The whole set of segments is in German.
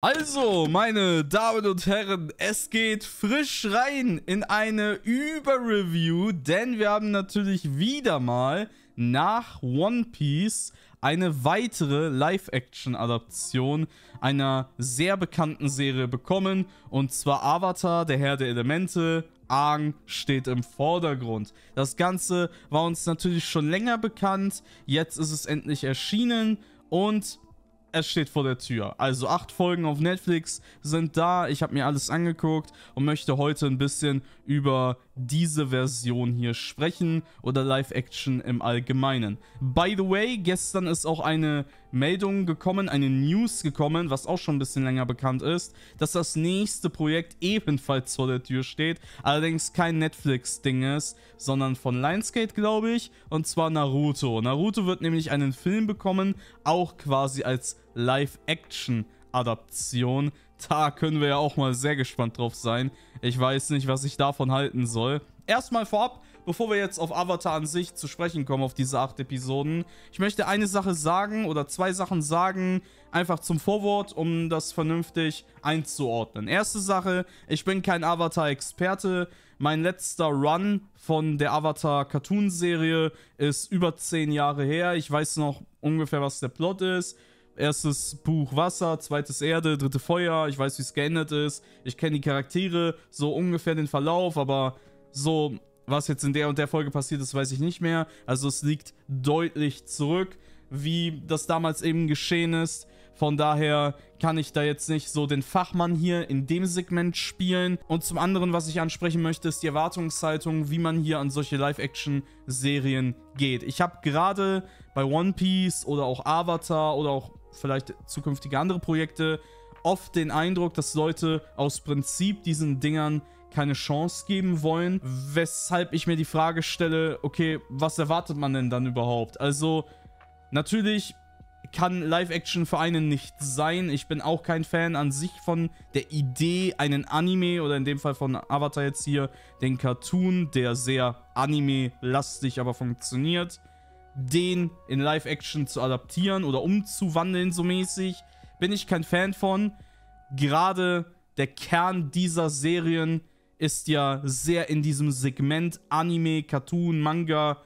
Also, meine Damen und Herren, es geht frisch rein in eine Überreview, denn wir haben natürlich wieder mal nach One Piece eine weitere Live-Action-Adaption einer sehr bekannten Serie bekommen, und zwar Avatar, der Herr der Elemente, Aang steht im Vordergrund. Das Ganze war uns natürlich schon länger bekannt, jetzt ist es endlich erschienen und es steht vor der Tür. Also acht Folgen auf Netflix sind da. Ich habe mir alles angeguckt und möchte heute ein bisschen über diese Version hier sprechen oder Live-Action im Allgemeinen. By the way, gestern ist auch eine Meldung gekommen, eine News gekommen, was auch schon ein bisschen länger bekannt ist, dass das nächste Projekt ebenfalls vor der Tür steht, allerdings kein Netflix-Ding ist, sondern von Lionsgate, glaube ich, und zwar Naruto. Naruto wird nämlich einen Film bekommen, auch quasi als Live-Action-Adaption da können wir ja auch mal sehr gespannt drauf sein. Ich weiß nicht, was ich davon halten soll. Erstmal vorab, bevor wir jetzt auf Avatar an sich zu sprechen kommen, auf diese acht Episoden. Ich möchte eine Sache sagen oder zwei Sachen sagen, einfach zum Vorwort, um das vernünftig einzuordnen. Erste Sache, ich bin kein Avatar-Experte. Mein letzter Run von der Avatar-Cartoon-Serie ist über zehn Jahre her. Ich weiß noch ungefähr, was der Plot ist. Erstes Buch Wasser, zweites Erde, dritte Feuer. Ich weiß, wie es geändert ist. Ich kenne die Charaktere, so ungefähr den Verlauf, aber so, was jetzt in der und der Folge passiert ist, weiß ich nicht mehr. Also es liegt deutlich zurück, wie das damals eben geschehen ist. Von daher kann ich da jetzt nicht so den Fachmann hier in dem Segment spielen. Und zum anderen, was ich ansprechen möchte, ist die Erwartungshaltung, wie man hier an solche Live-Action-Serien geht. Ich habe gerade bei One Piece oder auch Avatar oder auch vielleicht zukünftige andere Projekte oft den Eindruck, dass Leute aus Prinzip diesen Dingern keine Chance geben wollen, weshalb ich mir die Frage stelle, okay, was erwartet man denn dann überhaupt? Also, natürlich kann Live-Action für einen nicht sein. Ich bin auch kein Fan an sich von der Idee, einen Anime oder in dem Fall von Avatar jetzt hier, den Cartoon, der sehr anime-lastig aber funktioniert, den in Live-Action zu adaptieren oder umzuwandeln, so mäßig. Bin ich kein Fan von. Gerade der Kern dieser Serien ist ja sehr in diesem Segment Anime, Cartoon, Manga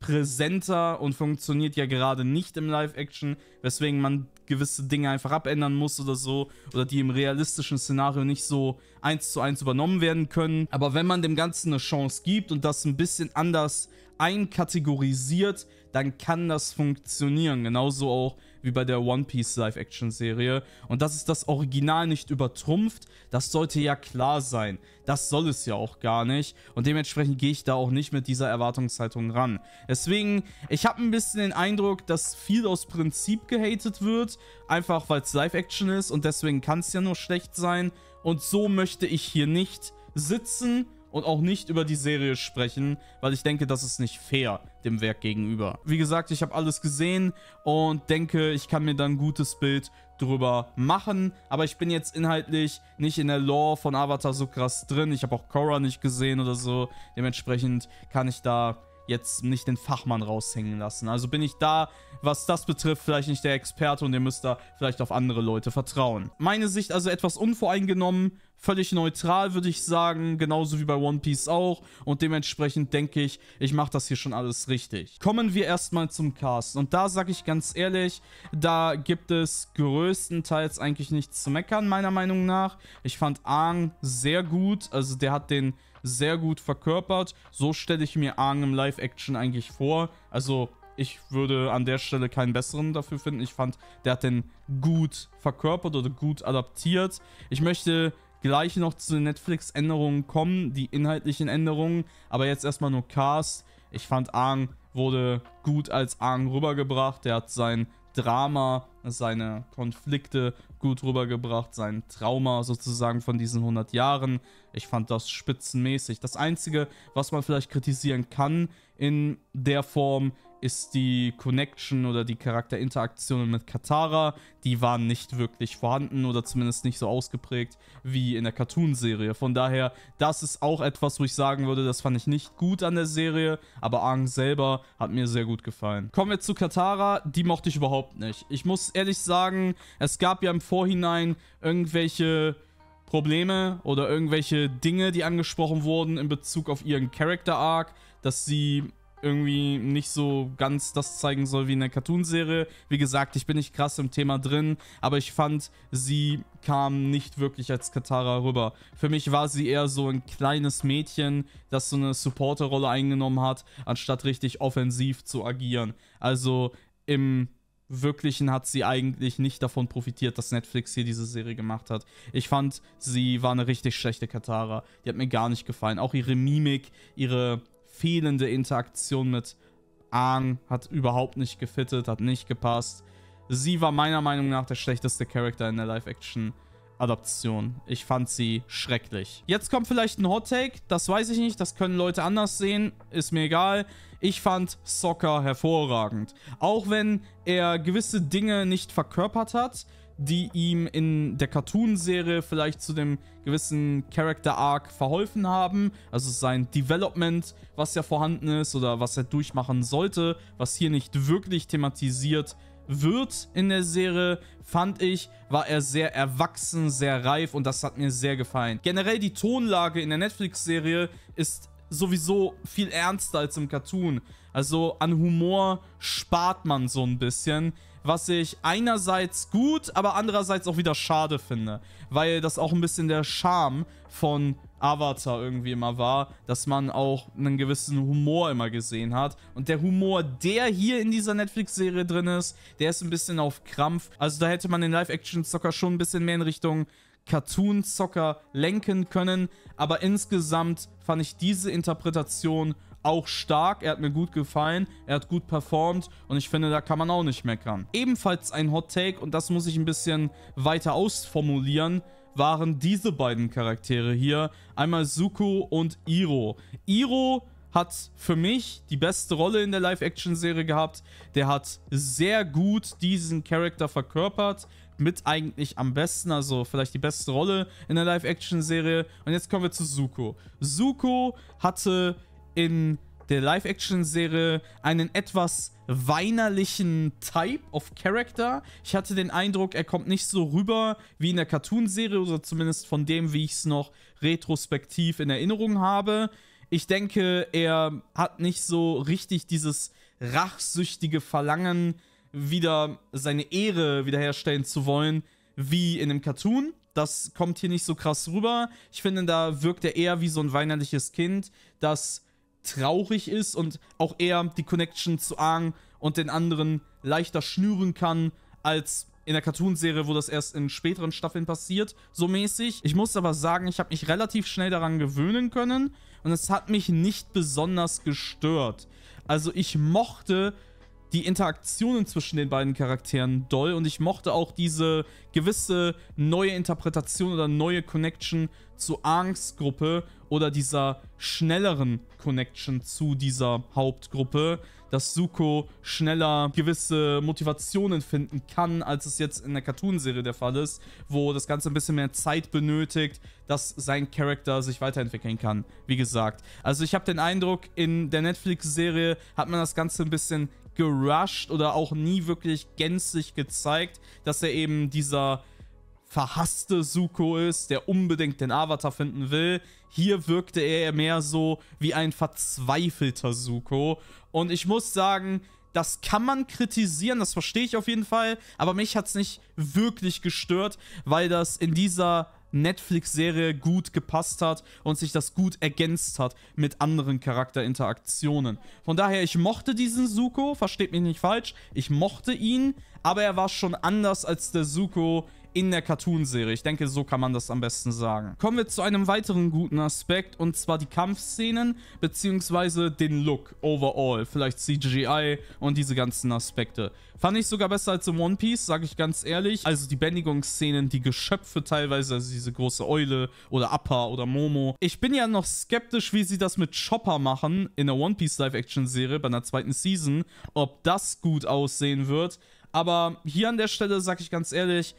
präsenter und funktioniert ja gerade nicht im Live-Action, weswegen man gewisse Dinge einfach abändern muss oder so, oder die im realistischen Szenario nicht so eins zu eins übernommen werden können. Aber wenn man dem Ganzen eine Chance gibt und das ein bisschen anders einkategorisiert, dann kann das funktionieren. Genauso auch wie bei der One Piece Live-Action-Serie. Und dass es das Original nicht übertrumpft, das sollte ja klar sein. Das soll es ja auch gar nicht. Und dementsprechend gehe ich da auch nicht mit dieser Erwartungshaltung ran. Deswegen, ich habe ein bisschen den Eindruck, dass viel aus Prinzip gehatet wird. Einfach weil es Live-Action ist und deswegen kann es ja nur schlecht sein. Und so möchte ich hier nicht sitzen und auch nicht über die Serie sprechen, weil ich denke, das ist nicht fair dem Werk gegenüber. Wie gesagt, ich habe alles gesehen und denke, ich kann mir dann ein gutes Bild drüber machen, aber ich bin jetzt inhaltlich nicht in der Lore von Avatar so krass drin. Ich habe auch Korra nicht gesehen oder so. Dementsprechend kann ich da jetzt nicht den Fachmann raushängen lassen. Also bin ich da, was das betrifft, vielleicht nicht der Experte und ihr müsst da vielleicht auf andere Leute vertrauen. Meine Sicht also etwas unvoreingenommen, völlig neutral würde ich sagen, genauso wie bei One Piece auch und dementsprechend denke ich, ich mache das hier schon alles richtig. Kommen wir erstmal zum Cast und da sage ich ganz ehrlich, da gibt es größtenteils eigentlich nichts zu meckern, meiner Meinung nach. Ich fand Aang sehr gut, also der hat den sehr gut verkörpert. So stelle ich mir Aang im Live-Action eigentlich vor. Also ich würde an der Stelle keinen besseren dafür finden. Ich fand, der hat den gut verkörpert oder gut adaptiert. Ich möchte gleich noch zu den Netflix-Änderungen kommen, die inhaltlichen Änderungen. Aber jetzt erstmal nur Cast. Ich fand Aang wurde gut als Aang rübergebracht. Der hat sein Drama, seine Konflikte gut rübergebracht, sein Trauma sozusagen von diesen 100 Jahren. Ich fand das spitzenmäßig. Das Einzige, was man vielleicht kritisieren kann in der Form, ist die Connection oder die Charakterinteraktionen mit Katara, die waren nicht wirklich vorhanden oder zumindest nicht so ausgeprägt wie in der Cartoon-Serie. Von daher, das ist auch etwas, wo ich sagen würde, das fand ich nicht gut an der Serie, aber Aang selber hat mir sehr gut gefallen. Kommen wir zu Katara, die mochte ich überhaupt nicht. Ich muss ehrlich sagen, es gab ja im Vorhinein irgendwelche... Probleme oder irgendwelche Dinge, die angesprochen wurden in Bezug auf ihren Character Arc, dass sie irgendwie nicht so ganz das zeigen soll wie in der Cartoon-Serie. Wie gesagt, ich bin nicht krass im Thema drin, aber ich fand, sie kam nicht wirklich als Katara rüber. Für mich war sie eher so ein kleines Mädchen, das so eine Supporterrolle eingenommen hat, anstatt richtig offensiv zu agieren. Also im Wirklichen hat sie eigentlich nicht davon profitiert, dass Netflix hier diese Serie gemacht hat. Ich fand, sie war eine richtig schlechte Katara. Die hat mir gar nicht gefallen. Auch ihre Mimik, ihre fehlende Interaktion mit Aang hat überhaupt nicht gefittet, hat nicht gepasst. Sie war meiner Meinung nach der schlechteste Charakter in der Live-Action. Adaption. Ich fand sie schrecklich. Jetzt kommt vielleicht ein Hot Take, das weiß ich nicht, das können Leute anders sehen, ist mir egal. Ich fand Soccer hervorragend. Auch wenn er gewisse Dinge nicht verkörpert hat, die ihm in der Cartoon-Serie vielleicht zu dem gewissen Character-Arc verholfen haben. Also sein Development, was ja vorhanden ist oder was er durchmachen sollte, was hier nicht wirklich thematisiert wird in der Serie, fand ich, war er sehr erwachsen, sehr reif und das hat mir sehr gefallen. Generell die Tonlage in der Netflix-Serie ist sowieso viel ernster als im Cartoon. Also an Humor spart man so ein bisschen was ich einerseits gut, aber andererseits auch wieder schade finde. Weil das auch ein bisschen der Charme von Avatar irgendwie immer war, dass man auch einen gewissen Humor immer gesehen hat. Und der Humor, der hier in dieser Netflix-Serie drin ist, der ist ein bisschen auf Krampf. Also da hätte man den Live-Action-Zocker schon ein bisschen mehr in Richtung Cartoon-Zocker lenken können. Aber insgesamt fand ich diese Interpretation auch stark. Er hat mir gut gefallen. Er hat gut performt. Und ich finde, da kann man auch nicht meckern. Ebenfalls ein Hot Take, und das muss ich ein bisschen weiter ausformulieren, waren diese beiden Charaktere hier. Einmal Suku und Iro. Iro hat für mich die beste Rolle in der Live-Action-Serie gehabt. Der hat sehr gut diesen Charakter verkörpert mit eigentlich am besten, also vielleicht die beste Rolle in der Live-Action-Serie. Und jetzt kommen wir zu Suko. Suko hatte in der Live-Action-Serie einen etwas weinerlichen Type of Character. Ich hatte den Eindruck, er kommt nicht so rüber wie in der Cartoon-Serie oder zumindest von dem, wie ich es noch retrospektiv in Erinnerung habe. Ich denke, er hat nicht so richtig dieses rachsüchtige Verlangen, wieder seine Ehre wiederherstellen zu wollen, wie in einem Cartoon. Das kommt hier nicht so krass rüber. Ich finde, da wirkt er eher wie so ein weinerliches Kind, das traurig ist und auch eher die Connection zu Aang und den anderen leichter schnüren kann als in der Cartoonserie, wo das erst in späteren Staffeln passiert, so mäßig. Ich muss aber sagen, ich habe mich relativ schnell daran gewöhnen können und es hat mich nicht besonders gestört. Also ich mochte die Interaktionen zwischen den beiden Charakteren doll und ich mochte auch diese gewisse neue Interpretation oder neue Connection zu Angst-Gruppe oder dieser schnelleren Connection zu dieser Hauptgruppe, dass Suko schneller gewisse Motivationen finden kann, als es jetzt in der Cartoon-Serie der Fall ist, wo das Ganze ein bisschen mehr Zeit benötigt, dass sein Charakter sich weiterentwickeln kann, wie gesagt. Also ich habe den Eindruck, in der Netflix-Serie hat man das Ganze ein bisschen gerusht oder auch nie wirklich gänzlich gezeigt, dass er eben dieser verhasste Suko ist, der unbedingt den Avatar finden will. Hier wirkte er mehr so wie ein verzweifelter Suko. Und ich muss sagen, das kann man kritisieren, das verstehe ich auf jeden Fall, aber mich hat es nicht wirklich gestört, weil das in dieser Netflix-Serie gut gepasst hat und sich das gut ergänzt hat mit anderen Charakterinteraktionen. Von daher, ich mochte diesen Suko, versteht mich nicht falsch, ich mochte ihn, aber er war schon anders als der Suko, in der Cartoon-Serie. Ich denke, so kann man das am besten sagen. Kommen wir zu einem weiteren guten Aspekt und zwar die Kampfszenen beziehungsweise den Look overall. Vielleicht CGI und diese ganzen Aspekte. Fand ich sogar besser als in One Piece, sage ich ganz ehrlich. Also die Bändigungsszenen, die Geschöpfe teilweise, also diese große Eule oder Appa oder Momo. Ich bin ja noch skeptisch, wie sie das mit Chopper machen in der One Piece Live-Action-Serie bei einer zweiten Season. Ob das gut aussehen wird. Aber hier an der Stelle sage ich ganz ehrlich,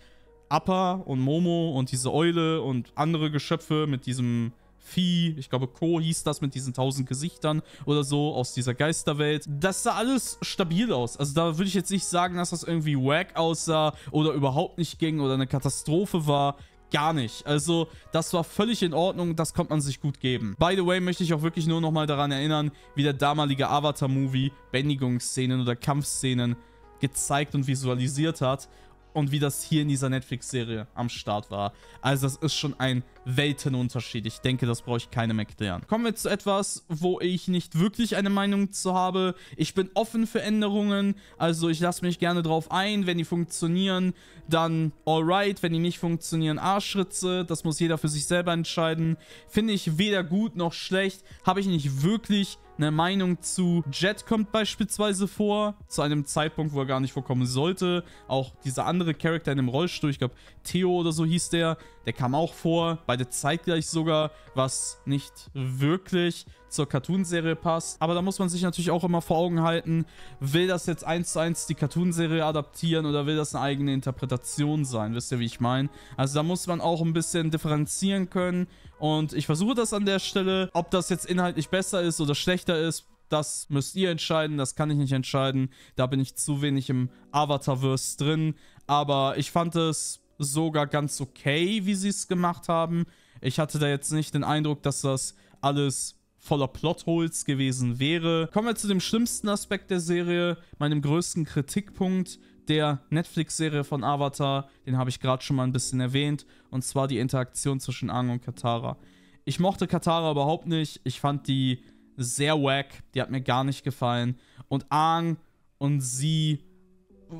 Appa und Momo und diese Eule und andere Geschöpfe mit diesem Vieh, ich glaube Co hieß das, mit diesen tausend Gesichtern oder so aus dieser Geisterwelt. Das sah alles stabil aus. Also da würde ich jetzt nicht sagen, dass das irgendwie wack aussah oder überhaupt nicht ging oder eine Katastrophe war gar nicht. Also, das war völlig in Ordnung, das konnte man sich gut geben. By the way, möchte ich auch wirklich nur nochmal daran erinnern, wie der damalige Avatar-Movie Bändigungsszenen oder Kampfszenen gezeigt und visualisiert hat und wie das hier in dieser Netflix-Serie am Start war. Also das ist schon ein Weltenunterschied. Ich denke, das brauche ich keinem erklären. Kommen wir zu etwas, wo ich nicht wirklich eine Meinung zu habe. Ich bin offen für Änderungen, also ich lasse mich gerne drauf ein. Wenn die funktionieren, dann alright. Wenn die nicht funktionieren, Arschritze. Das muss jeder für sich selber entscheiden. Finde ich weder gut noch schlecht. Habe ich nicht wirklich eine Meinung zu. Jet kommt beispielsweise vor, zu einem Zeitpunkt, wo er gar nicht vorkommen sollte. Auch dieser andere Charakter in dem Rollstuhl, ich glaube Theo oder so hieß der, der kam auch vor. Bei beide zeitgleich sogar, was nicht wirklich zur Cartoon-Serie passt. Aber da muss man sich natürlich auch immer vor Augen halten, will das jetzt eins zu eins die Cartoonserie adaptieren oder will das eine eigene Interpretation sein? Wisst ihr, wie ich meine? Also da muss man auch ein bisschen differenzieren können und ich versuche das an der Stelle. Ob das jetzt inhaltlich besser ist oder schlechter ist, das müsst ihr entscheiden, das kann ich nicht entscheiden. Da bin ich zu wenig im Avatarverse drin. Aber ich fand es sogar ganz okay, wie sie es gemacht haben. Ich hatte da jetzt nicht den Eindruck, dass das alles voller Plotholes gewesen wäre. Kommen wir zu dem schlimmsten Aspekt der Serie, meinem größten Kritikpunkt der Netflix-Serie von Avatar, den habe ich gerade schon mal ein bisschen erwähnt, und zwar die Interaktion zwischen Aang und Katara. Ich mochte Katara überhaupt nicht, ich fand die sehr wack, die hat mir gar nicht gefallen und Aang und sie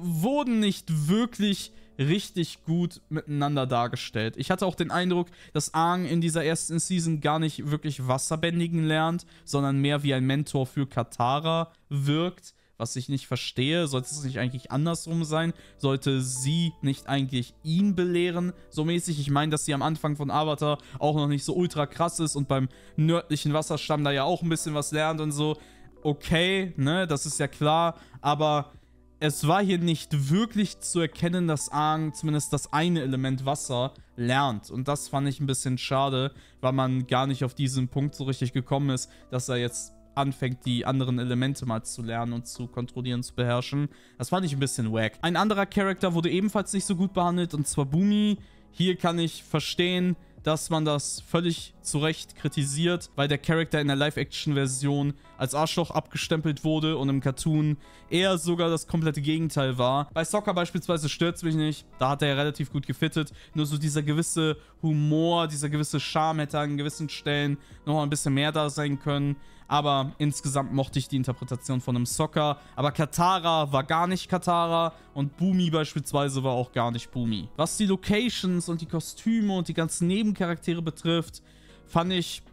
wurden nicht wirklich richtig gut miteinander dargestellt. Ich hatte auch den Eindruck, dass Aang in dieser ersten Season gar nicht wirklich Wasserbändigen lernt, sondern mehr wie ein Mentor für Katara wirkt, was ich nicht verstehe. Sollte es nicht eigentlich andersrum sein? Sollte sie nicht eigentlich ihn belehren? So mäßig, ich meine, dass sie am Anfang von Avatar auch noch nicht so ultra krass ist und beim nördlichen Wasserstamm da ja auch ein bisschen was lernt und so. Okay, ne, das ist ja klar, aber es war hier nicht wirklich zu erkennen, dass Aang zumindest das eine Element Wasser lernt. Und das fand ich ein bisschen schade, weil man gar nicht auf diesen Punkt so richtig gekommen ist, dass er jetzt anfängt, die anderen Elemente mal zu lernen und zu kontrollieren, zu beherrschen. Das fand ich ein bisschen wack. Ein anderer Charakter wurde ebenfalls nicht so gut behandelt, und zwar Bumi. Hier kann ich verstehen, dass man das völlig zu Recht kritisiert, weil der Charakter in der Live-Action-Version als Arschloch abgestempelt wurde und im Cartoon eher sogar das komplette Gegenteil war. Bei Soccer beispielsweise stört es mich nicht, da hat er ja relativ gut gefittet, nur so dieser gewisse Humor, dieser gewisse Charme hätte an gewissen Stellen noch ein bisschen mehr da sein können. Aber insgesamt mochte ich die Interpretation von einem Soccer. Aber Katara war gar nicht Katara und Bumi beispielsweise war auch gar nicht Bumi. Was die Locations und die Kostüme und die ganzen Nebencharaktere betrifft, fand ich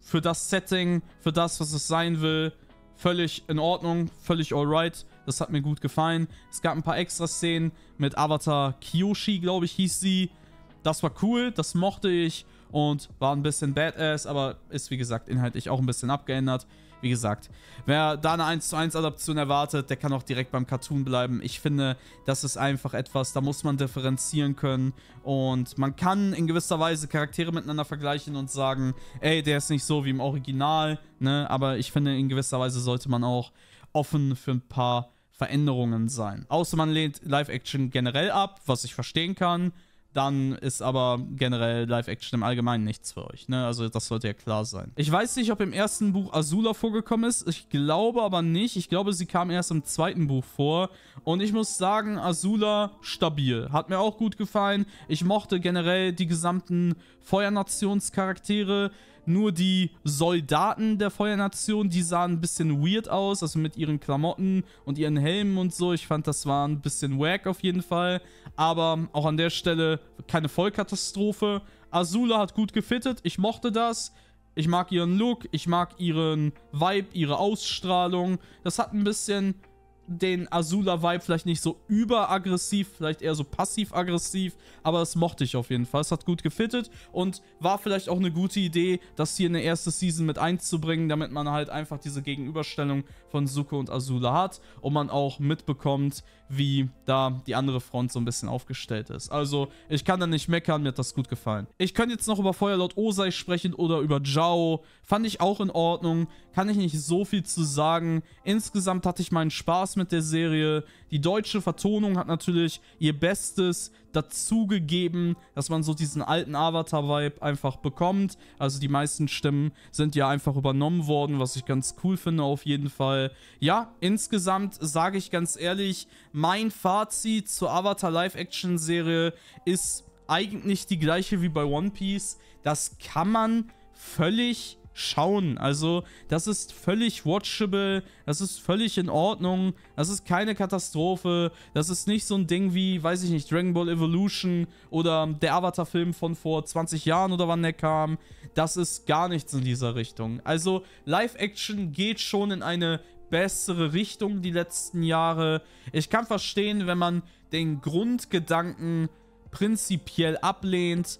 für das Setting, für das, was es sein will, völlig in Ordnung, völlig alright. Das hat mir gut gefallen. Es gab ein paar extra Szenen mit Avatar Kiyoshi, glaube ich, hieß sie. Das war cool, das mochte ich und war ein bisschen badass, aber ist wie gesagt inhaltlich auch ein bisschen abgeändert. Wie gesagt, wer da eine 1 zu 1 Adaption erwartet, der kann auch direkt beim Cartoon bleiben. Ich finde, das ist einfach etwas, da muss man differenzieren können und man kann in gewisser Weise Charaktere miteinander vergleichen und sagen, ey, der ist nicht so wie im Original, ne, aber ich finde, in gewisser Weise sollte man auch offen für ein paar Veränderungen sein. Außer man lehnt Live-Action generell ab, was ich verstehen kann, dann ist aber generell Live-Action im Allgemeinen nichts für euch. Ne? Also das sollte ja klar sein. Ich weiß nicht, ob im ersten Buch Azula vorgekommen ist. Ich glaube aber nicht. Ich glaube, sie kam erst im zweiten Buch vor. Und ich muss sagen, Azula stabil. Hat mir auch gut gefallen. Ich mochte generell die gesamten Feuernationscharaktere. charaktere nur die Soldaten der Feuernation, die sahen ein bisschen weird aus, also mit ihren Klamotten und ihren Helmen und so. Ich fand, das war ein bisschen wack auf jeden Fall. Aber auch an der Stelle keine Vollkatastrophe. Azula hat gut gefittet, ich mochte das. Ich mag ihren Look, ich mag ihren Vibe, ihre Ausstrahlung. Das hat ein bisschen den Azula-Vibe vielleicht nicht so überaggressiv, vielleicht eher so passiv-aggressiv, aber das mochte ich auf jeden Fall. Es hat gut gefittet und war vielleicht auch eine gute Idee, das hier in der ersten Season mit einzubringen, damit man halt einfach diese Gegenüberstellung von Suko und Azula hat und man auch mitbekommt, wie da die andere Front so ein bisschen aufgestellt ist. Also, ich kann da nicht meckern, mir hat das gut gefallen. Ich könnte jetzt noch über Feuerlord Osei sprechen oder über Zhao. Fand ich auch in Ordnung. Kann ich nicht so viel zu sagen. Insgesamt hatte ich meinen Spaß mit der Serie. Die deutsche Vertonung hat natürlich ihr Bestes dazugegeben, dass man so diesen alten Avatar-Vibe einfach bekommt. Also die meisten Stimmen sind ja einfach übernommen worden, was ich ganz cool finde auf jeden Fall. Ja, insgesamt sage ich ganz ehrlich, mein Fazit zur Avatar Live-Action-Serie ist eigentlich die gleiche wie bei One Piece. Das kann man völlig schauen. Also das ist völlig watchable, das ist völlig in Ordnung, das ist keine Katastrophe, das ist nicht so ein Ding wie, weiß ich nicht, Dragon Ball Evolution oder der Avatar-Film von vor 20 Jahren oder wann der kam. Das ist gar nichts in dieser Richtung. Also Live-Action geht schon in eine bessere Richtung die letzten Jahre. Ich kann verstehen, wenn man den Grundgedanken prinzipiell ablehnt.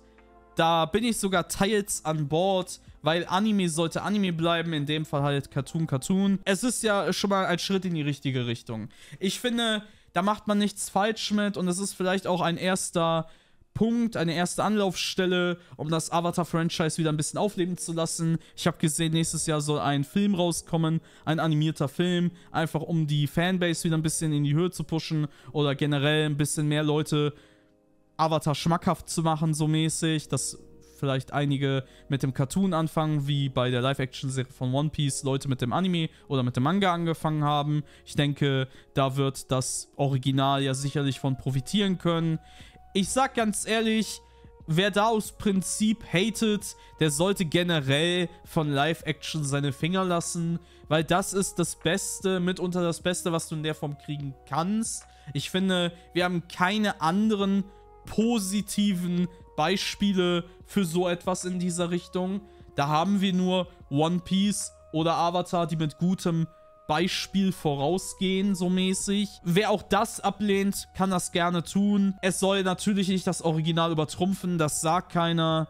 Da bin ich sogar teils an Bord, weil Anime sollte Anime bleiben, in dem Fall halt Cartoon, Cartoon. Es ist ja schon mal ein Schritt in die richtige Richtung. Ich finde, da macht man nichts falsch mit und es ist vielleicht auch ein erster Punkt, eine erste Anlaufstelle, um das Avatar-Franchise wieder ein bisschen aufleben zu lassen. Ich habe gesehen, nächstes Jahr soll ein Film rauskommen, ein animierter Film, einfach um die Fanbase wieder ein bisschen in die Höhe zu pushen oder generell ein bisschen mehr Leute Avatar schmackhaft zu machen, so mäßig. Das vielleicht einige mit dem Cartoon anfangen, wie bei der Live-Action-Serie von One Piece Leute mit dem Anime oder mit dem Manga angefangen haben. Ich denke, da wird das Original ja sicherlich von profitieren können. Ich sag ganz ehrlich, wer da aus Prinzip hatet, der sollte generell von Live-Action seine Finger lassen, weil das ist das Beste, mitunter das Beste, was du in der Form kriegen kannst. Ich finde, wir haben keine anderen positiven Beispiele für so etwas in dieser Richtung. Da haben wir nur One Piece oder Avatar, die mit gutem Beispiel vorausgehen, so mäßig. Wer auch das ablehnt, kann das gerne tun. Es soll natürlich nicht das Original übertrumpfen, das sagt keiner.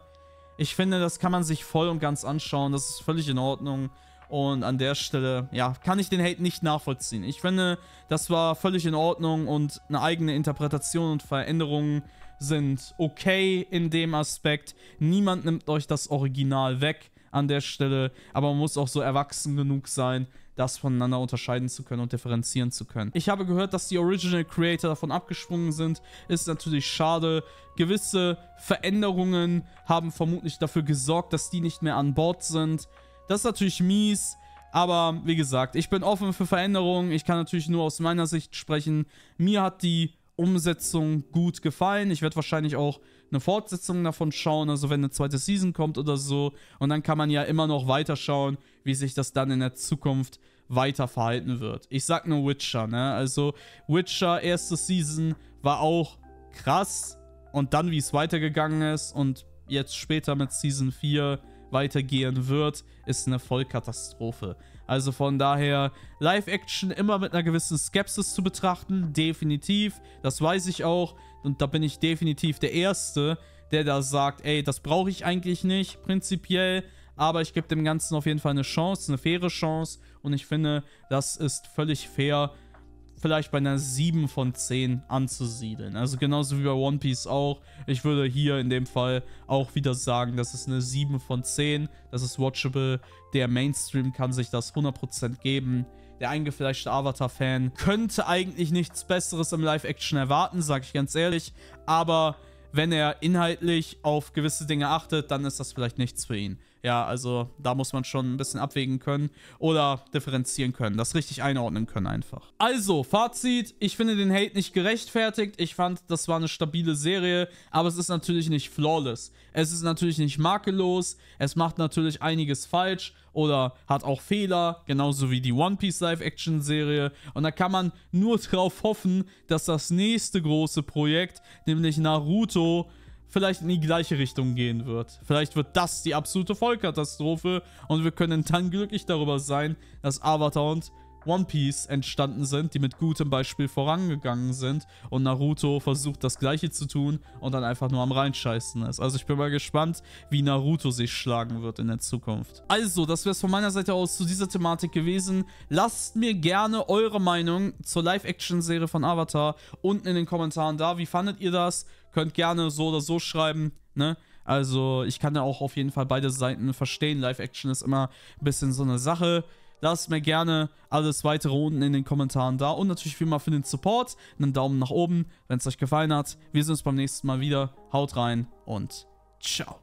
Ich finde, das kann man sich voll und ganz anschauen, das ist völlig in Ordnung. Und an der Stelle, ja, kann ich den Hate nicht nachvollziehen. Ich finde, das war völlig in Ordnung und eine eigene Interpretation und Veränderung sind okay in dem Aspekt. Niemand nimmt euch das Original weg an der Stelle, aber man muss auch so erwachsen genug sein, das voneinander unterscheiden zu können und differenzieren zu können. Ich habe gehört, dass die Original Creator davon abgesprungen sind. Ist natürlich schade. Gewisse Veränderungen haben vermutlich dafür gesorgt, dass die nicht mehr an Bord sind. Das ist natürlich mies. Aber wie gesagt, ich bin offen für Veränderungen. Ich kann natürlich nur aus meiner Sicht sprechen. Mir hat die Umsetzung gut gefallen. Ich werde wahrscheinlich auch eine Fortsetzung davon schauen, also wenn eine zweite Season kommt oder so. Und dann kann man ja immer noch weiter schauen, wie sich das dann in der Zukunft weiter verhalten wird. Ich sag nur Witcher, ne? Also Witcher erste Season war auch krass. Und dann, wie es weitergegangen ist und jetzt später mit Season 4 weitergehen wird, ist eine Vollkatastrophe. Also von daher, Live-Action immer mit einer gewissen Skepsis zu betrachten, definitiv. Das weiß ich auch. Und da bin ich definitiv der Erste, der da sagt, ey, das brauche ich eigentlich nicht, prinzipiell. Aber ich gebe dem Ganzen auf jeden Fall eine Chance, eine faire Chance. Und ich finde, das ist völlig fair vielleicht bei einer 7 von 10 anzusiedeln. Also genauso wie bei One Piece auch. Ich würde hier in dem Fall auch wieder sagen, das ist eine 7 von 10. Das ist watchable. Der Mainstream kann sich das 100% geben. Der eingefleischte Avatar-Fan könnte eigentlich nichts Besseres im Live-Action erwarten, sage ich ganz ehrlich. Aber wenn er inhaltlich auf gewisse Dinge achtet, dann ist das vielleicht nichts für ihn. Ja, also da muss man schon ein bisschen abwägen können oder differenzieren können, das richtig einordnen können einfach. Also, Fazit, ich finde den Hate nicht gerechtfertigt. Ich fand, das war eine stabile Serie, aber es ist natürlich nicht flawless. Es ist natürlich nicht makellos, es macht natürlich einiges falsch oder hat auch Fehler, genauso wie die One Piece Live-Action-Serie. Und da kann man nur drauf hoffen, dass das nächste große Projekt, nämlich Naruto, vielleicht in die gleiche Richtung gehen wird. Vielleicht wird das die absolute Vollkatastrophe und wir können dann glücklich darüber sein, dass Avatar und One Piece entstanden sind, die mit gutem Beispiel vorangegangen sind und Naruto versucht das gleiche zu tun und dann einfach nur am reinscheißen ist. Also ich bin mal gespannt, wie Naruto sich schlagen wird in der Zukunft. Also, das wäre es von meiner Seite aus zu dieser Thematik gewesen. Lasst mir gerne eure Meinung zur Live-Action-Serie von Avatar unten in den Kommentaren da. Wie fandet ihr das? Könnt gerne so oder so schreiben, ne? Also ich kann da auch auf jeden Fall beide Seiten verstehen. Live-Action ist immer ein bisschen so eine Sache. Lasst mir gerne alles weitere unten in den Kommentaren da. Und natürlich wie immer für den Support. Einen Daumen nach oben, wenn es euch gefallen hat. Wir sehen uns beim nächsten Mal wieder. Haut rein und ciao.